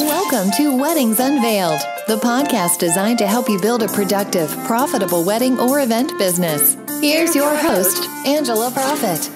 Welcome to Weddings Unveiled, the podcast designed to help you build a productive, profitable wedding or event business. Here's your host, Angela Profit.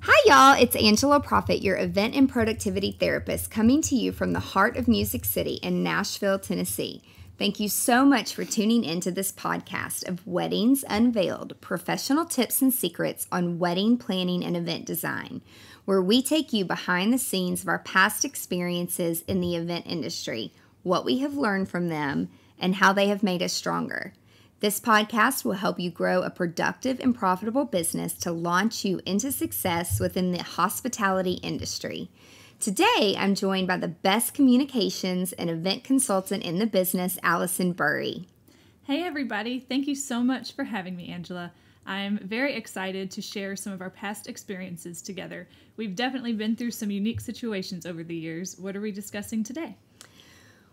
Hi, y'all. It's Angela Profit, your event and productivity therapist, coming to you from the heart of Music City in Nashville, Tennessee. Thank you so much for tuning into this podcast of Weddings Unveiled professional tips and secrets on wedding planning and event design, where we take you behind the scenes of our past experiences in the event industry, what we have learned from them, and how they have made us stronger. This podcast will help you grow a productive and profitable business to launch you into success within the hospitality industry. Today, I'm joined by the best communications and event consultant in the business, Allison Burry. Hey, everybody. Thank you so much for having me, Angela. I'm very excited to share some of our past experiences together. We've definitely been through some unique situations over the years. What are we discussing today?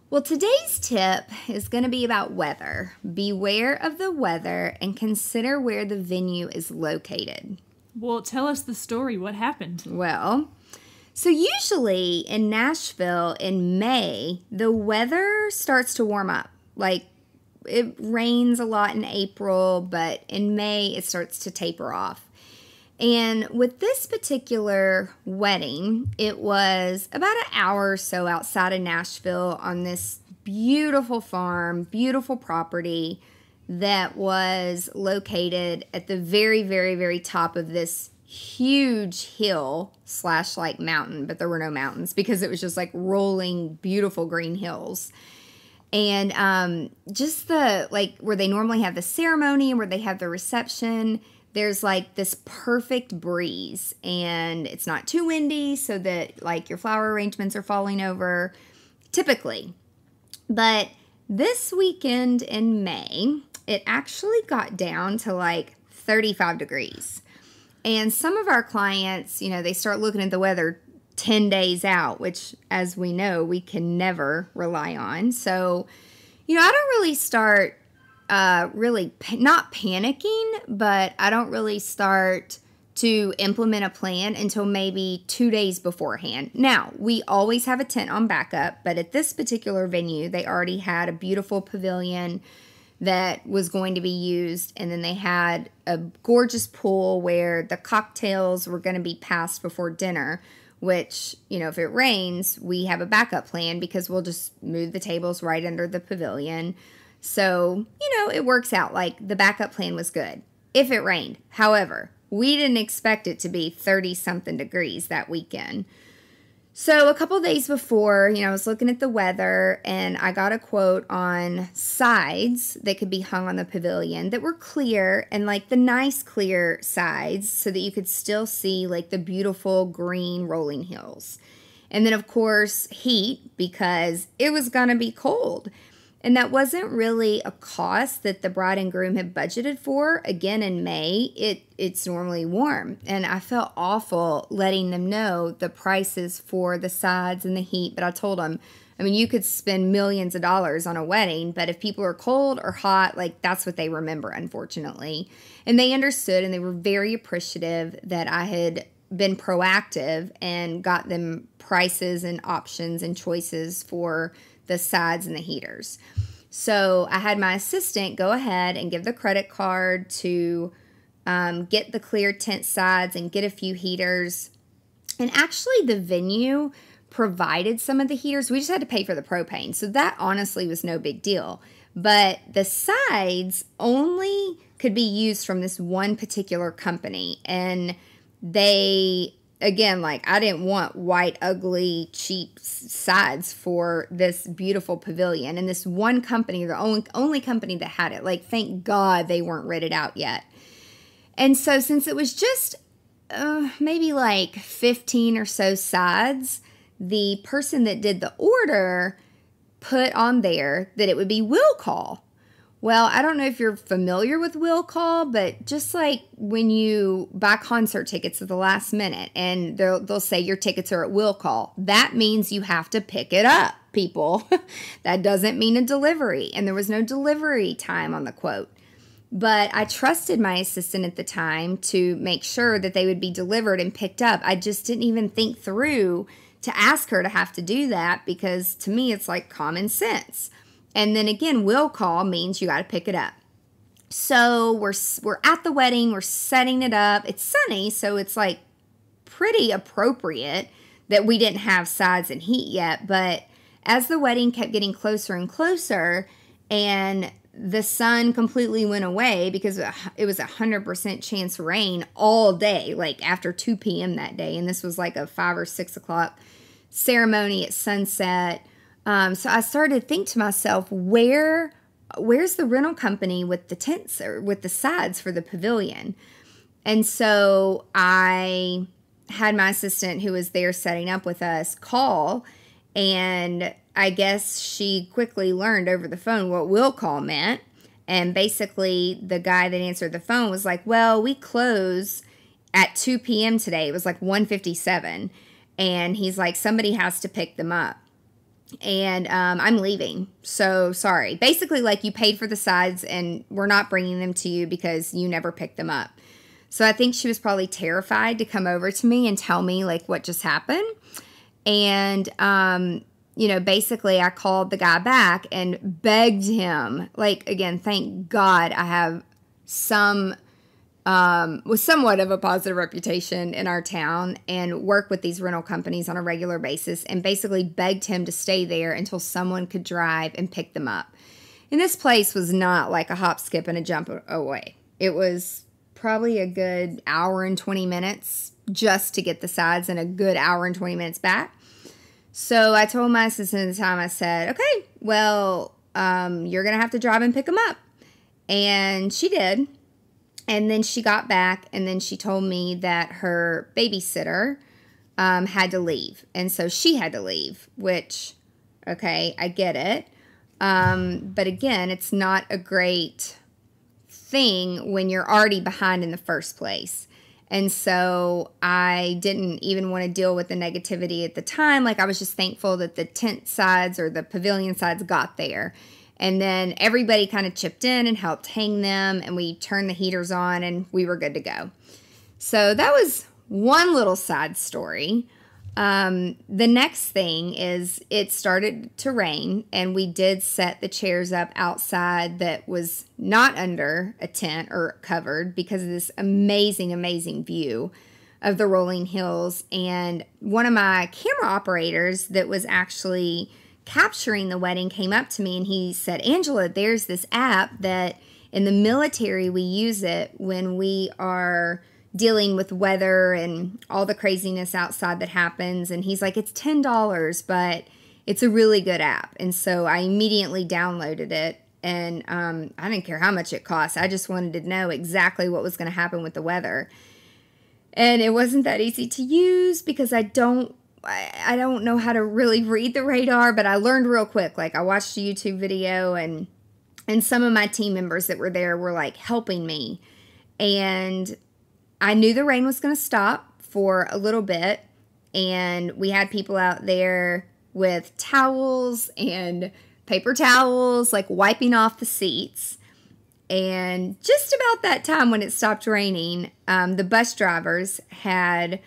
Well, today's tip is going to be about weather. Beware of the weather and consider where the venue is located. Well, tell us the story. What happened? Well, so, usually in Nashville in May, the weather starts to warm up. Like it rains a lot in April, but in May it starts to taper off. And with this particular wedding, it was about an hour or so outside of Nashville on this beautiful farm, beautiful property that was located at the very, very, very top of this huge hill slash like mountain, but there were no mountains because it was just like rolling, beautiful green hills. And um, just the like where they normally have the ceremony and where they have the reception, there's like this perfect breeze and it's not too windy so that like your flower arrangements are falling over typically. But this weekend in May, it actually got down to like 35 degrees. And some of our clients, you know, they start looking at the weather 10 days out, which, as we know, we can never rely on. So, you know, I don't really start uh, really pa- not panicking, but I don't really start to implement a plan until maybe two days beforehand. Now, we always have a tent on backup, but at this particular venue, they already had a beautiful pavilion that was going to be used. And then they had a gorgeous pool where the cocktails were going to be passed before dinner, which, you know, if it rains, we have a backup plan because we'll just move the tables right under the pavilion. So, you know, it works out like the backup plan was good if it rained. However, we didn't expect it to be 30 something degrees that weekend. So, a couple days before, you know, I was looking at the weather and I got a quote on sides that could be hung on the pavilion that were clear and like the nice clear sides so that you could still see like the beautiful green rolling hills. And then, of course, heat because it was going to be cold. And that wasn't really a cost that the bride and groom had budgeted for. Again, in May, it, it's normally warm. And I felt awful letting them know the prices for the sides and the heat. But I told them, I mean, you could spend millions of dollars on a wedding, but if people are cold or hot, like that's what they remember, unfortunately. And they understood and they were very appreciative that I had been proactive and got them prices and options and choices for the sides and the heaters. So I had my assistant go ahead and give the credit card to um, get the clear tent sides and get a few heaters. And actually, the venue provided some of the heaters. We just had to pay for the propane. So that honestly was no big deal. But the sides only could be used from this one particular company. And they again like i didn't want white ugly cheap sides for this beautiful pavilion and this one company the only, only company that had it like thank god they weren't rented out yet and so since it was just uh, maybe like 15 or so sides the person that did the order put on there that it would be will call well, I don't know if you're familiar with will call, but just like when you buy concert tickets at the last minute and they'll, they'll say your tickets are at will call, that means you have to pick it up, people. that doesn't mean a delivery. And there was no delivery time on the quote. But I trusted my assistant at the time to make sure that they would be delivered and picked up. I just didn't even think through to ask her to have to do that because to me, it's like common sense. And then again, will call means you got to pick it up. So we're we're at the wedding, we're setting it up. It's sunny, so it's like pretty appropriate that we didn't have sides and heat yet, but as the wedding kept getting closer and closer and the sun completely went away because it was a 100% chance rain all day, like after 2 p.m. that day. And this was like a 5 or 6 o'clock ceremony at sunset. Um, so I started to think to myself, where where's the rental company with the tents or with the sides for the pavilion? And so I had my assistant who was there setting up with us call and I guess she quickly learned over the phone what will call meant. And basically, the guy that answered the phone was like, "Well, we close at 2 p.m. today. It was like 1:57." And he's like, "Somebody has to pick them up." and um, I'm leaving. So sorry. Basically, like you paid for the sides and we're not bringing them to you because you never picked them up. So I think she was probably terrified to come over to me and tell me like what just happened. And, um, you know, basically, I called the guy back and begged him. Like, again, thank God I have some um, with somewhat of a positive reputation in our town and work with these rental companies on a regular basis and basically begged him to stay there until someone could drive and pick them up. And this place was not like a hop, skip, and a jump away. It was probably a good hour and 20 minutes just to get the sides and a good hour and 20 minutes back. So I told my assistant at the time, I said, okay, well, um, you're going to have to drive and pick them up. And she did. And then she got back, and then she told me that her babysitter um, had to leave. And so she had to leave, which, okay, I get it. Um, but again, it's not a great thing when you're already behind in the first place. And so I didn't even want to deal with the negativity at the time. Like I was just thankful that the tent sides or the pavilion sides got there and then everybody kind of chipped in and helped hang them, and we turned the heaters on and we were good to go. So that was one little sad story. Um, the next thing is it started to rain, and we did set the chairs up outside that was not under a tent or covered because of this amazing, amazing view of the rolling hills. And one of my camera operators that was actually capturing the wedding came up to me and he said, Angela, there's this app that in the military we use it when we are dealing with weather and all the craziness outside that happens. And he's like, it's $10, but it's a really good app. And so I immediately downloaded it. And um, I didn't care how much it cost. I just wanted to know exactly what was going to happen with the weather. And it wasn't that easy to use because I don't I, I don't know how to really read the radar, but I learned real quick. Like I watched a YouTube video and and some of my team members that were there were like helping me. And I knew the rain was going to stop for a little bit and we had people out there with towels and paper towels like wiping off the seats. And just about that time when it stopped raining, um, the bus drivers had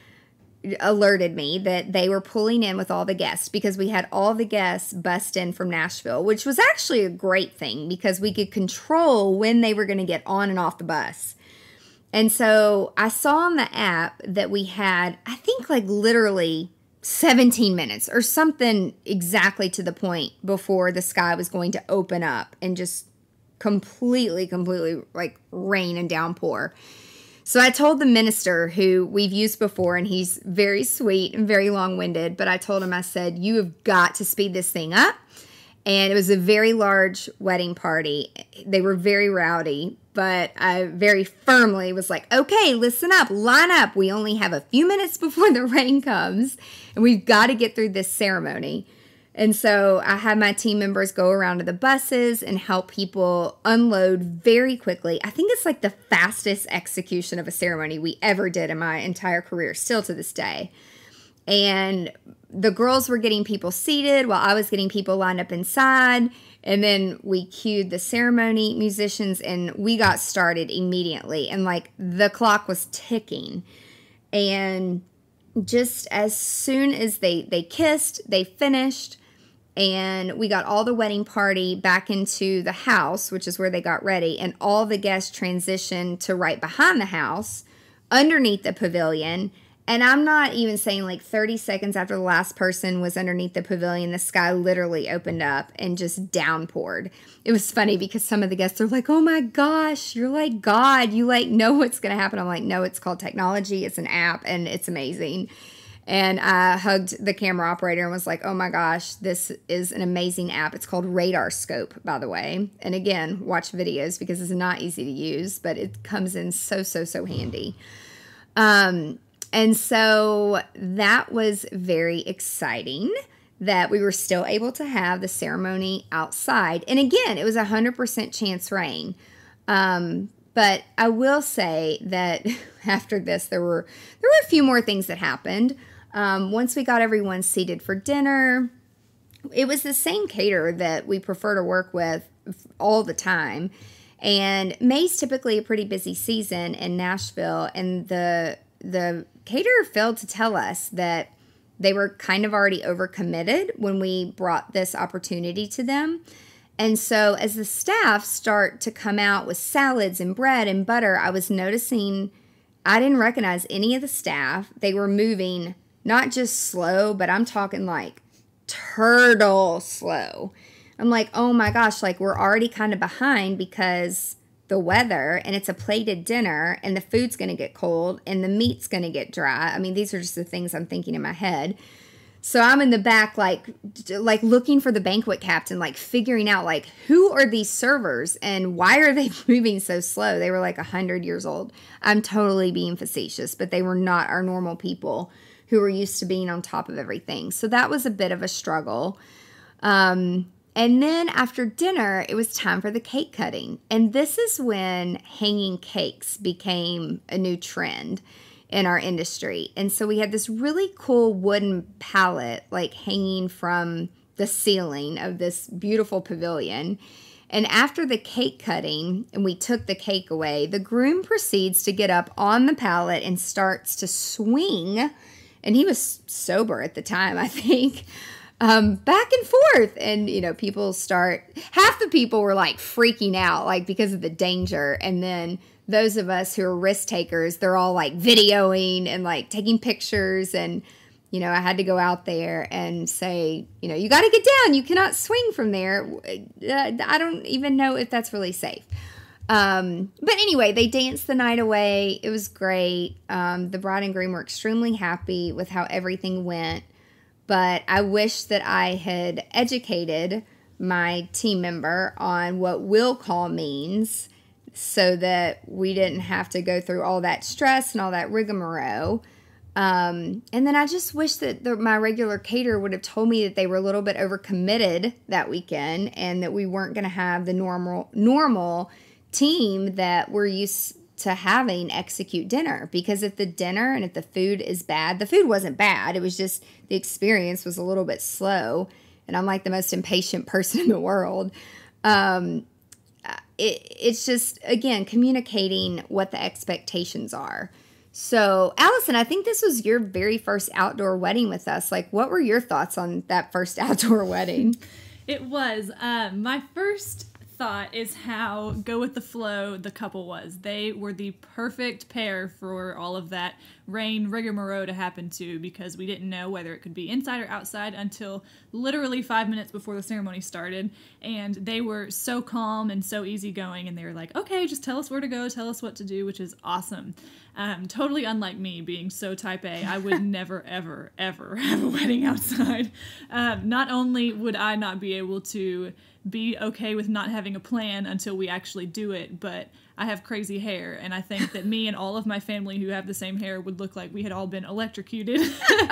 alerted me that they were pulling in with all the guests because we had all the guests bust in from Nashville, which was actually a great thing because we could control when they were going to get on and off the bus. And so I saw on the app that we had, I think, like literally 17 minutes or something exactly to the point before the sky was going to open up and just completely, completely like rain and downpour. So I told the minister who we've used before, and he's very sweet and very long winded, but I told him, I said, You have got to speed this thing up. And it was a very large wedding party. They were very rowdy, but I very firmly was like, Okay, listen up, line up. We only have a few minutes before the rain comes, and we've got to get through this ceremony. And so I had my team members go around to the buses and help people unload very quickly. I think it's like the fastest execution of a ceremony we ever did in my entire career, still to this day. And the girls were getting people seated while I was getting people lined up inside. And then we cued the ceremony musicians and we got started immediately. And like the clock was ticking. And just as soon as they they kissed, they finished and we got all the wedding party back into the house, which is where they got ready, and all the guests transitioned to right behind the house underneath the pavilion. And I'm not even saying like 30 seconds after the last person was underneath the pavilion, the sky literally opened up and just downpoured. It was funny because some of the guests are like, oh my gosh, you're like God. You like know what's going to happen. I'm like, no, it's called technology. It's an app and it's amazing and I hugged the camera operator and was like, "Oh my gosh, this is an amazing app. It's called Radar Scope, by the way. And again, watch videos because it's not easy to use, but it comes in so so so handy." Um, and so that was very exciting that we were still able to have the ceremony outside. And again, it was a 100% chance rain. Um, but I will say that after this, there were there were a few more things that happened. Um, once we got everyone seated for dinner, it was the same caterer that we prefer to work with all the time. And May's typically a pretty busy season in Nashville, and the the caterer failed to tell us that they were kind of already overcommitted when we brought this opportunity to them. And so, as the staff start to come out with salads and bread and butter, I was noticing I didn't recognize any of the staff. They were moving not just slow, but I'm talking like turtle slow. I'm like, oh my gosh, like we're already kind of behind because the weather and it's a plated dinner and the food's going to get cold and the meat's going to get dry. I mean, these are just the things I'm thinking in my head. So I'm in the back like like looking for the banquet captain like figuring out like who are these servers and why are they moving so slow? They were like 100 years old. I'm totally being facetious, but they were not our normal people who were used to being on top of everything. So that was a bit of a struggle. Um, and then after dinner, it was time for the cake cutting. And this is when hanging cakes became a new trend in our industry. And so we had this really cool wooden pallet like hanging from the ceiling of this beautiful pavilion. And after the cake cutting, and we took the cake away, the groom proceeds to get up on the pallet and starts to swing and he was sober at the time, I think. Um, back and forth. And, you know, people start, half the people were like freaking out, like because of the danger. And then those of us who are risk takers, they're all like videoing and like taking pictures. And, you know, I had to go out there and say, you know, you got to get down. You cannot swing from there. Uh, I don't even know if that's really safe. Um, but anyway, they danced the night away. It was great. Um, the bride and groom were extremely happy with how everything went. But I wish that I had educated my team member on what will call means so that we didn't have to go through all that stress and all that rigmarole. Um, and then I just wish that the, my regular caterer would have told me that they were a little bit overcommitted that weekend and that we weren't going to have the normal normal team that we're used to having execute dinner because if the dinner and if the food is bad, the food wasn't bad. It was just the experience was a little bit slow. And I'm like the most impatient person in the world. Um, it, it's just, again, communicating what the expectations are. So, Allison, I think this was your very first outdoor wedding with us. Like, what were your thoughts on that first outdoor wedding? It was. Uh, my first thought is how go with the flow the couple was. They were the perfect pair for all of that rain rigmarole to happen to because we didn't know whether it could be inside or outside until literally five minutes before the ceremony started. And they were so calm and so easygoing, and they were like, okay, just tell us where to go, tell us what to do, which is awesome. Um, totally unlike me being so type A, I would never, ever, ever have a wedding outside. Um, not only would I not be able to be okay with not having a plan until we actually do it, but I have crazy hair, and I think that me and all of my family who have the same hair would look like we had all been electrocuted.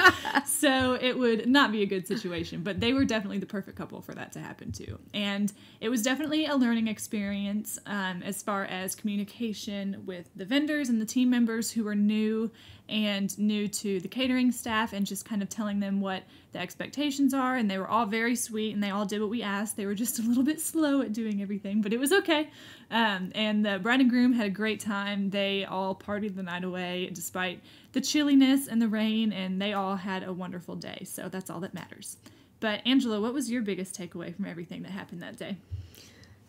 so it would not be a good situation. But they were definitely the perfect couple for that to happen to, and it was definitely a learning experience um, as far as communication with the vendors and the team members who were new and new to the catering staff, and just kind of telling them what the expectations are, and they were all very sweet and they all did what we asked. They were just a little bit slow at doing everything, but it was okay. Um, and the bride and groom had a great time. They all partied the night away despite the chilliness and the rain, and they all had a wonderful day. So that's all that matters. But Angela, what was your biggest takeaway from everything that happened that day?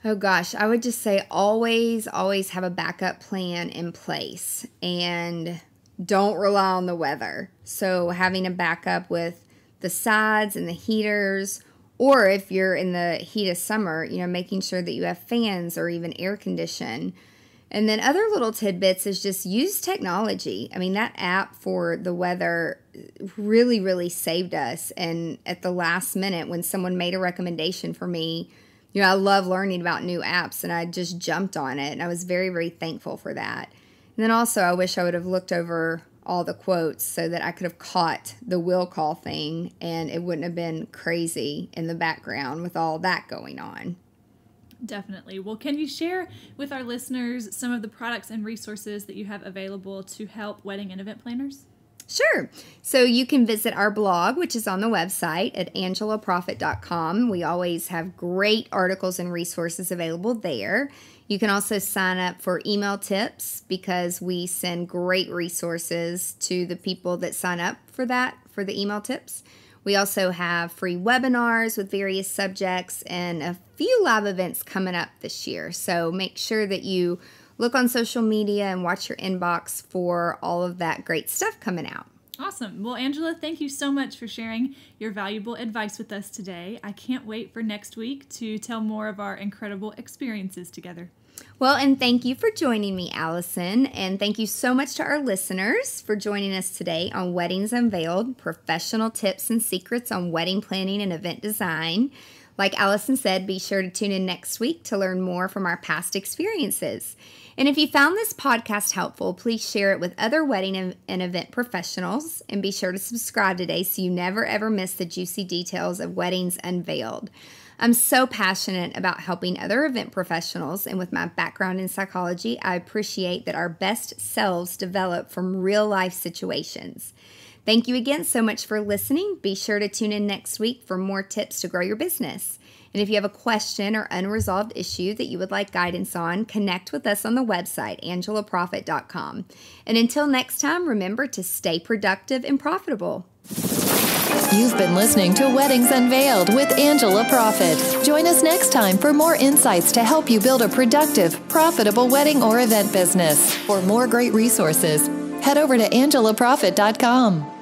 Oh gosh, I would just say always, always have a backup plan in place and don't rely on the weather. So having a backup with the sides and the heaters, or if you're in the heat of summer, you know, making sure that you have fans or even air condition. And then other little tidbits is just use technology. I mean, that app for the weather really, really saved us. And at the last minute, when someone made a recommendation for me, you know, I love learning about new apps and I just jumped on it and I was very, very thankful for that. And then also, I wish I would have looked over all the quotes so that I could have caught the will call thing and it wouldn't have been crazy in the background with all that going on. Definitely. Well, can you share with our listeners some of the products and resources that you have available to help wedding and event planners? Sure. So you can visit our blog, which is on the website at angelaprofit.com. We always have great articles and resources available there. You can also sign up for email tips because we send great resources to the people that sign up for that, for the email tips. We also have free webinars with various subjects and a few live events coming up this year. So make sure that you look on social media and watch your inbox for all of that great stuff coming out. Awesome. Well, Angela, thank you so much for sharing your valuable advice with us today. I can't wait for next week to tell more of our incredible experiences together. Well, and thank you for joining me, Allison. And thank you so much to our listeners for joining us today on Weddings Unveiled professional tips and secrets on wedding planning and event design. Like Allison said, be sure to tune in next week to learn more from our past experiences. And if you found this podcast helpful, please share it with other wedding and event professionals. And be sure to subscribe today so you never ever miss the juicy details of Weddings Unveiled. I'm so passionate about helping other event professionals, and with my background in psychology, I appreciate that our best selves develop from real life situations. Thank you again so much for listening. Be sure to tune in next week for more tips to grow your business. And if you have a question or unresolved issue that you would like guidance on, connect with us on the website, angelaprofit.com. And until next time, remember to stay productive and profitable. You've been listening to Weddings Unveiled with Angela Profit. Join us next time for more insights to help you build a productive, profitable wedding or event business. For more great resources, head over to angelaprofit.com.